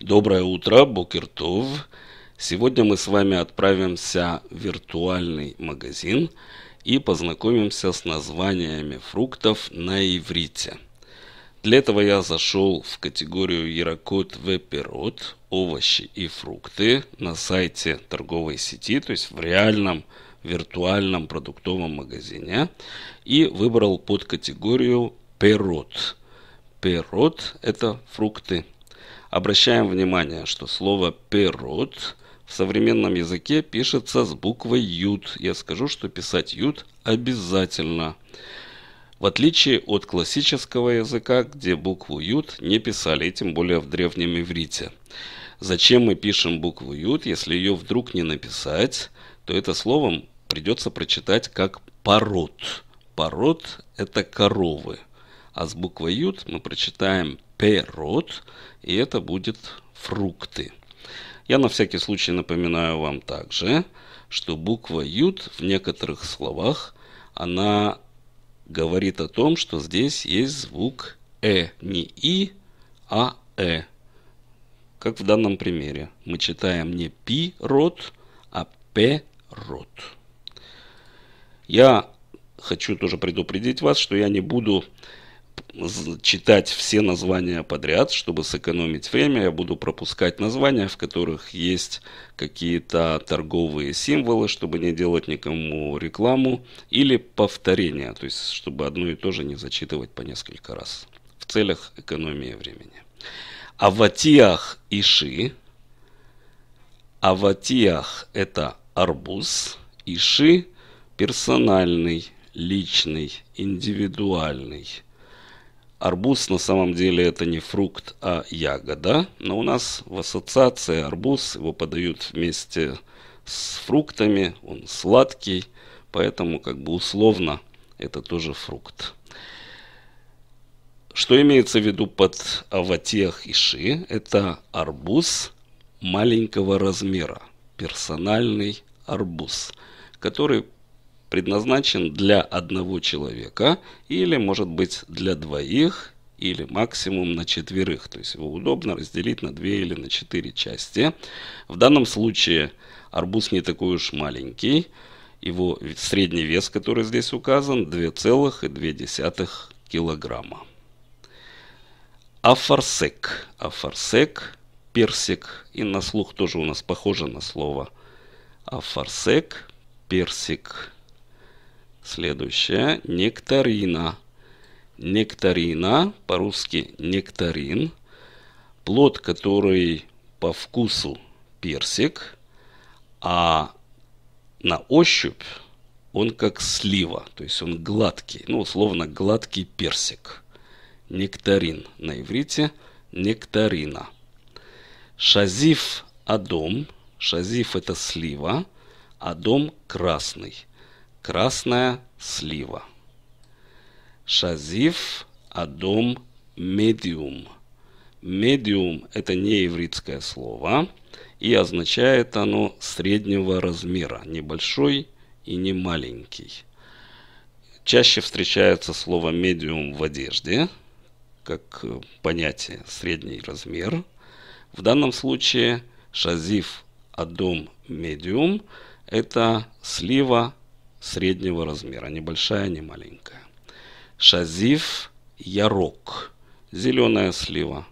Доброе утро, Букертов. Сегодня мы с вами отправимся в виртуальный магазин и познакомимся с названиями фруктов на иврите. Для этого я зашел в категорию Ярокот Веперот, овощи и фрукты на сайте торговой сети, то есть в реальном виртуальном продуктовом магазине и выбрал под категорию Перот. Перот – это фрукты. Обращаем внимание, что слово «перот» в современном языке пишется с буквой «ют». Я скажу, что писать «ют» обязательно. В отличие от классического языка, где букву «ют» не писали, и тем более в древнем иврите. Зачем мы пишем букву «ют», если ее вдруг не написать, то это словом придется прочитать как «пород». «Пород» – это коровы. А с буквой «ют» мы прочитаем перот, и это будет фрукты. Я на всякий случай напоминаю вам также, что буква «ют» в некоторых словах, она говорит о том, что здесь есть звук «э», не «и», а «э». Как в данном примере. Мы читаем не «пи-рот», а «пе-рот». Я хочу тоже предупредить вас, что я не буду читать все названия подряд, чтобы сэкономить время. Я буду пропускать названия, в которых есть какие-то торговые символы, чтобы не делать никому рекламу, или повторения, то есть чтобы одно и то же не зачитывать по несколько раз в целях экономии времени. Аватиах Иши. Аватиах это арбуз, Иши – персональный, личный, индивидуальный – Арбуз на самом деле это не фрукт, а ягода. Но у нас в ассоциации арбуз, его подают вместе с фруктами, он сладкий, поэтому как бы условно это тоже фрукт. Что имеется в виду под аватех и ши? Это арбуз маленького размера, персональный арбуз, который предназначен для одного человека или может быть для двоих или максимум на четверых. То есть его удобно разделить на две или на четыре части. В данном случае арбуз не такой уж маленький. Его средний вес, который здесь указан, 2,2 килограмма. Афарсек. Афарсек – персик. И на слух тоже у нас похоже на слово афарсек – персик. Следующее. Нектарина. Нектарина, по-русски нектарин. Плод, который по вкусу персик, а на ощупь он как слива, то есть он гладкий, ну, условно, гладкий персик. Нектарин на иврите нектарина. Шазиф адом. Шазиф это слива, а адом красный красная слива. Шазив адом медиум. Медиум – это не еврейское слово, и означает оно среднего размера, небольшой и не маленький. Чаще встречается слово медиум в одежде, как понятие средний размер. В данном случае шазив адом медиум – это слива среднего размера, не большая, не маленькая. Шазив ярок, зеленая слива.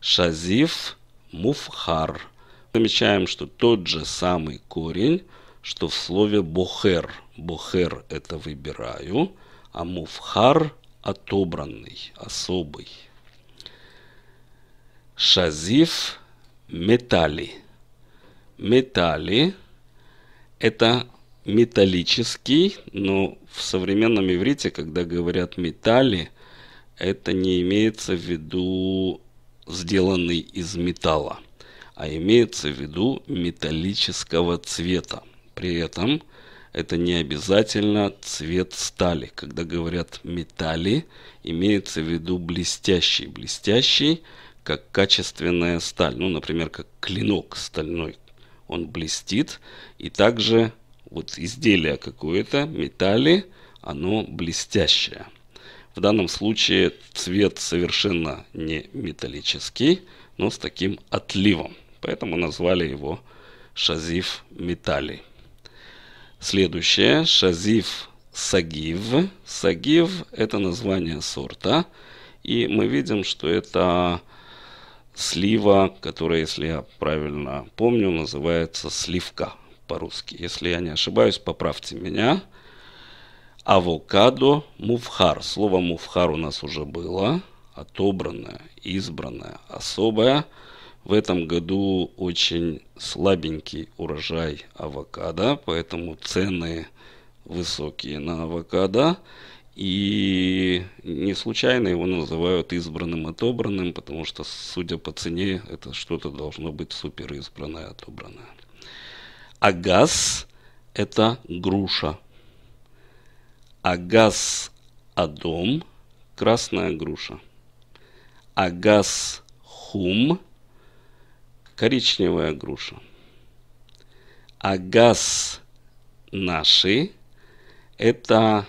Шазив муфхар. Замечаем, что тот же самый корень, что в слове Бухер. Бухер это выбираю, а муфхар – отобранный, особый. Шазив метали. Метали – это металлический, но в современном иврите, когда говорят металли, это не имеется в виду сделанный из металла, а имеется в виду металлического цвета. При этом это не обязательно цвет стали. Когда говорят металли, имеется в виду блестящий. Блестящий как качественная сталь. Ну, например, как клинок стальной. Он блестит. И также вот изделие какое-то, металли, оно блестящее. В данном случае цвет совершенно не металлический, но с таким отливом. Поэтому назвали его шазив металли. Следующее, шазив сагив. Сагив – это название сорта. И мы видим, что это слива, которая, если я правильно помню, называется сливка по-русски. Если я не ошибаюсь, поправьте меня. Авокадо муфхар. Слово муфхар у нас уже было. Отобранное, избранное, особое. В этом году очень слабенький урожай авокадо, поэтому цены высокие на авокадо. И не случайно его называют избранным отобранным, потому что, судя по цене, это что-то должно быть супер избранное отобранное. Агас – это груша. Агас Адом – красная груша. Агас Хум – коричневая груша. Агас Наши – это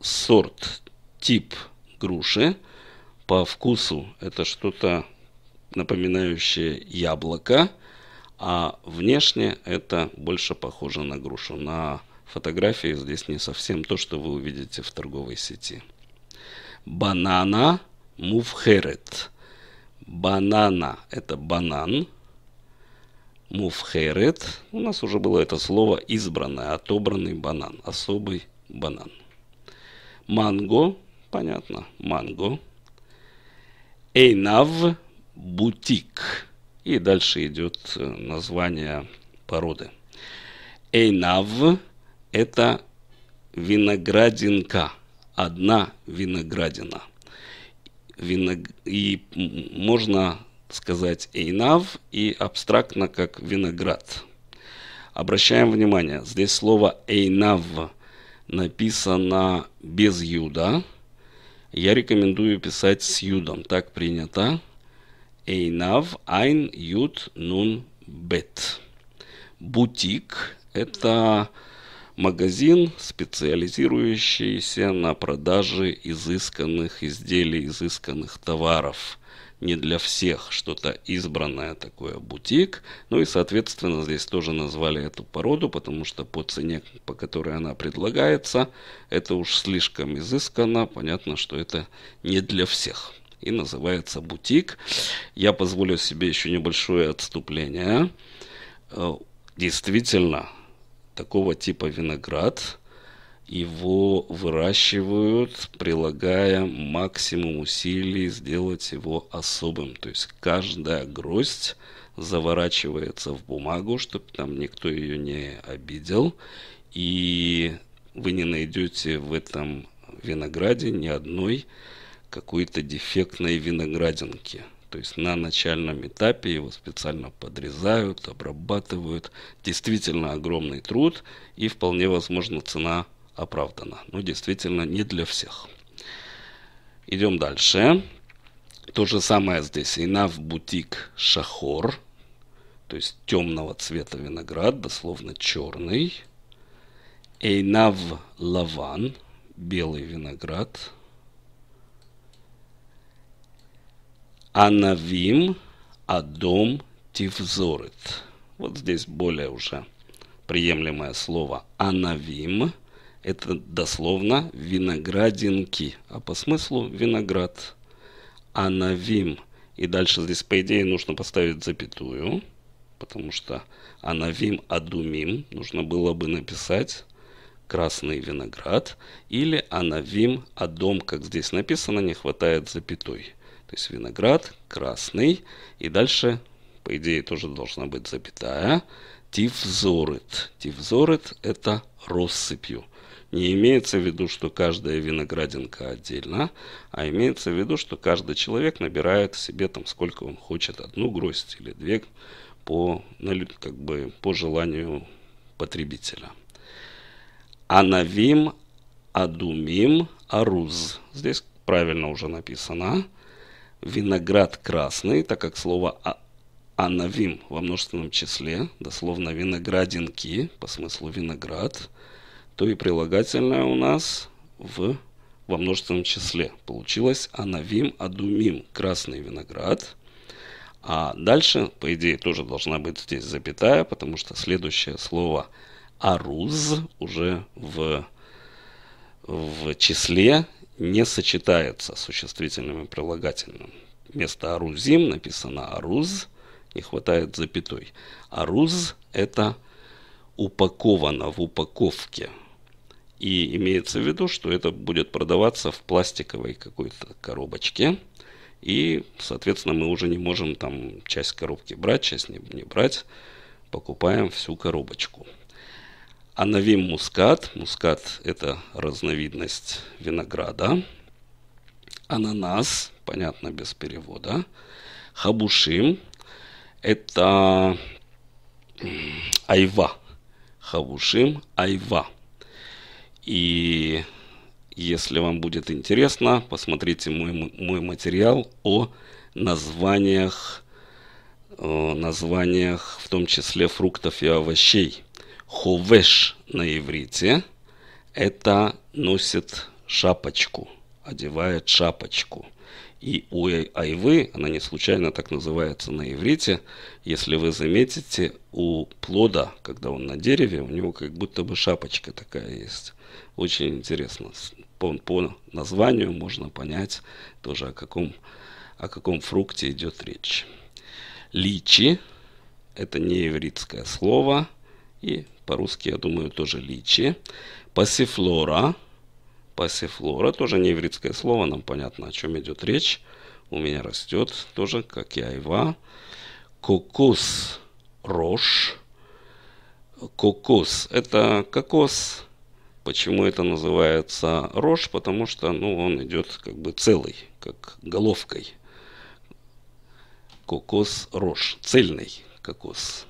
сорт, тип груши. По вкусу это что-то напоминающее яблоко – а внешне это больше похоже на грушу. На фотографии здесь не совсем то, что вы увидите в торговой сети. Банана муфхерет. Банана – это банан. Муфхерет – у нас уже было это слово избранное, отобранный банан, особый банан. Манго – понятно, манго. Эйнав – бутик. И дальше идет э, название породы. Эйнав – это виноградинка, одна виноградина. Виног... И можно сказать эйнав и абстрактно как виноград. Обращаем внимание, здесь слово эйнав написано без юда. Я рекомендую писать с юдом, так принято. Эйнав, Айн, Ют, Нун, Бет. Бутик – это магазин, специализирующийся на продаже изысканных изделий, изысканных товаров. Не для всех, что-то избранное такое бутик. Ну и, соответственно, здесь тоже назвали эту породу, потому что по цене, по которой она предлагается, это уж слишком изысканно. Понятно, что это не для всех и называется «Бутик». Я позволю себе еще небольшое отступление. Э, действительно, такого типа виноград его выращивают, прилагая максимум усилий сделать его особым. То есть каждая гроздь заворачивается в бумагу, чтобы там никто ее не обидел. И вы не найдете в этом винограде ни одной какой-то дефектной виноградинки. То есть на начальном этапе его специально подрезают, обрабатывают. Действительно огромный труд и вполне возможно цена оправдана. Но действительно не для всех. Идем дальше. То же самое здесь. Инав бутик шахор. То есть темного цвета виноград, дословно черный. Эйнав лаван, белый виноград, Анавим Адом тифзорит. Вот здесь более уже приемлемое слово «анавим» – это дословно «виноградинки», а по смыслу «виноград». «Анавим» и дальше здесь, по идее, нужно поставить запятую, потому что «анавим адумим» нужно было бы написать «красный виноград» или «анавим адом», как здесь написано, не хватает запятой. То есть виноград, красный. И дальше, по идее, тоже должна быть запятая. Тифзорет. Тифзорет – это россыпью. Не имеется в виду, что каждая виноградинка отдельно, а имеется в виду, что каждый человек набирает себе там сколько он хочет, одну гроздь или две по, как бы, по желанию потребителя. Анавим, адумим, аруз. Здесь правильно уже написано виноград красный, так как слово «а», «анавим» во множественном числе, дословно «виноградинки» по смыслу «виноград», то и прилагательное у нас в, во множественном числе. Получилось «анавим адумим» – красный виноград. А дальше, по идее, тоже должна быть здесь запятая, потому что следующее слово «аруз» уже в в числе не сочетается с существительным и прилагательным. Вместо арузим написано аруз, не хватает запятой. Аруз – это упаковано в упаковке. И имеется в виду, что это будет продаваться в пластиковой какой-то коробочке. И, соответственно, мы уже не можем там часть коробки брать, часть не, не брать. Покупаем всю коробочку. Анавим мускат. Мускат – это разновидность винограда. Ананас, понятно, без перевода. Хабушим – это айва. Хабушим – айва. И если вам будет интересно, посмотрите мой, мой материал о названиях, о э, названиях, в том числе фруктов и овощей – Ховеш на иврите – это носит шапочку, одевает шапочку. И у айвы, она не случайно так называется на иврите, если вы заметите, у плода, когда он на дереве, у него как будто бы шапочка такая есть. Очень интересно. По, по названию можно понять тоже о каком, о каком фрукте идет речь. Личи – это не ивритское слово – и по-русски, я думаю, тоже личи. Пассифлора. Пассифлора, тоже не еврейское слово, нам понятно, о чем идет речь. У меня растет тоже, как и айва. Кокос рож. Кокос – это кокос. Почему это называется рож? Потому что ну, он идет как бы целый, как головкой. Кокос рож, цельный кокос.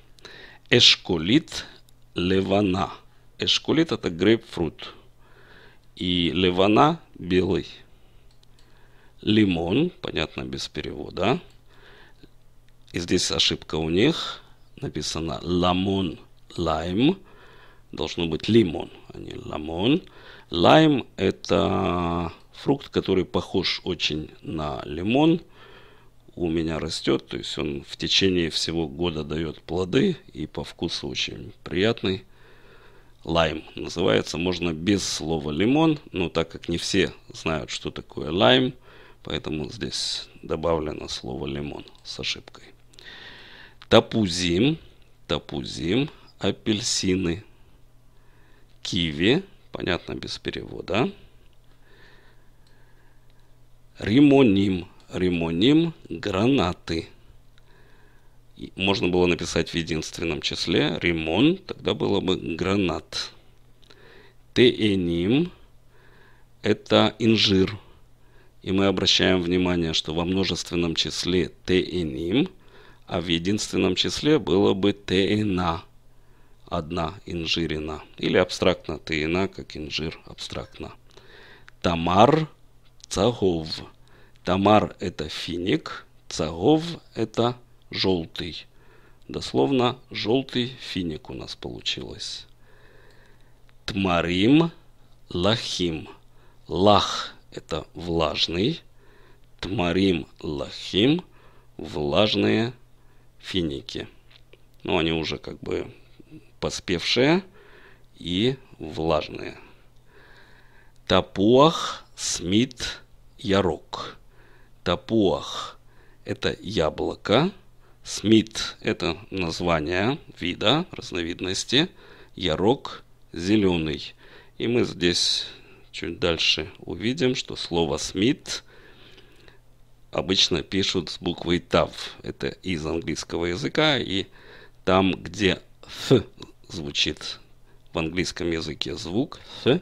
Эшколит левана. Эшкулит это грейпфрут. И левана белый. Лимон, понятно, без перевода. И здесь ошибка у них. Написано ламон, лайм. Должно быть лимон, а не ламон. Лайм это фрукт, который похож очень на лимон у меня растет. То есть он в течение всего года дает плоды и по вкусу очень приятный. Лайм называется, можно без слова лимон, но так как не все знают, что такое лайм, поэтому здесь добавлено слово лимон с ошибкой. Тапузим, тапузим, апельсины, киви, понятно без перевода, римоним, ремоним гранаты. Можно было написать в единственном числе ремон, тогда было бы гранат. Теним – это инжир. И мы обращаем внимание, что во множественном числе теним, а в единственном числе было бы тена – одна инжирина. Или абстрактно тена, как инжир абстрактно. Тамар Цагов – Тамар – это финик, Цагов – это желтый. Дословно желтый финик у нас получилось. Тмарим – лахим. Лах – это влажный. Тмарим – лахим – влажные финики. Ну, они уже как бы поспевшие и влажные. Тапуах, Смит, Ярок. Тапуах – это яблоко. Смит – это название вида, разновидности. Ярок – зеленый. И мы здесь чуть дальше увидим, что слово «смит» обычно пишут с буквой «тав». Это из английского языка, и там, где «ф» звучит в английском языке звук «ф»,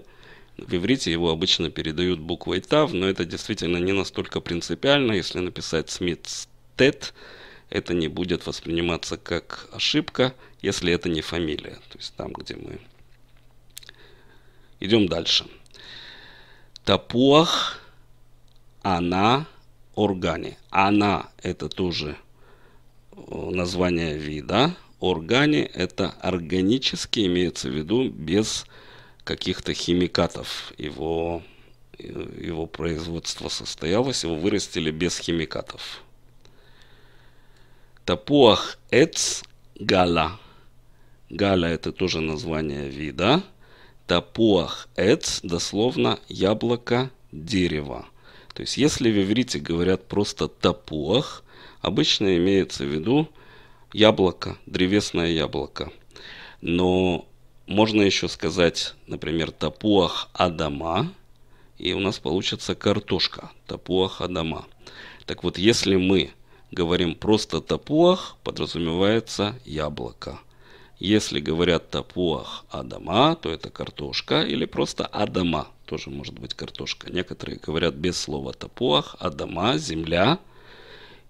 в иврите его обычно передают буквой тав, но это действительно не настолько принципиально. Если написать Смит Тет, это не будет восприниматься как ошибка, если это не фамилия. То есть там, где мы. Идем дальше. Тапуах, она, органи. Она это тоже э, название вида. Органи это органически имеется в виду без каких-то химикатов его, его производство состоялось, его вырастили без химикатов. Тапуах эц гала. Гала это тоже название вида. Тапуах эц дословно яблоко дерева. То есть если в иврите говорят просто тапуах, обычно имеется в виду яблоко, древесное яблоко. Но можно еще сказать, например, тапуах адама, и у нас получится картошка, тапуах адама. Так вот, если мы говорим просто тапуах, подразумевается яблоко. Если говорят тапуах адама, то это картошка, или просто адама, тоже может быть картошка. Некоторые говорят без слова тапуах, адама, земля –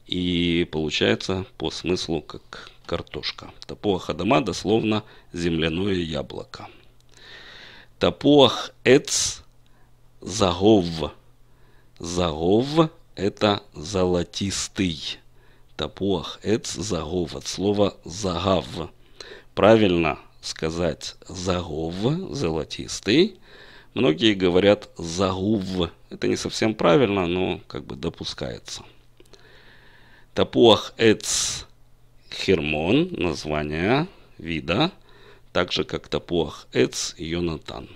и получается по смыслу как картошка. Тапуах Адама дословно земляное яблоко. Тапуах Эц Загов. Загов это золотистый. Тапуах Эц Загов от слова Загав. Правильно сказать Загов, золотистый. Многие говорят Загув. Это не совсем правильно, но как бы допускается. Тапуах Эц Хермон, название вида, так же как Тапуах Эц Йонатан.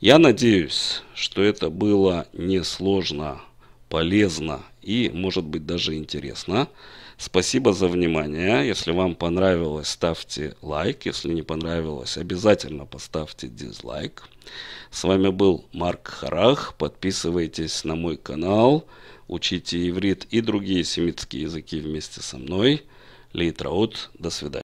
Я надеюсь, что это было несложно, полезно и, может быть, даже интересно. Спасибо за внимание. Если вам понравилось, ставьте лайк. Если не понравилось, обязательно поставьте дизлайк. С вами был Марк Харах. Подписывайтесь на мой канал. Учите иврит и другие семитские языки вместе со мной. Лейтраут. До свидания.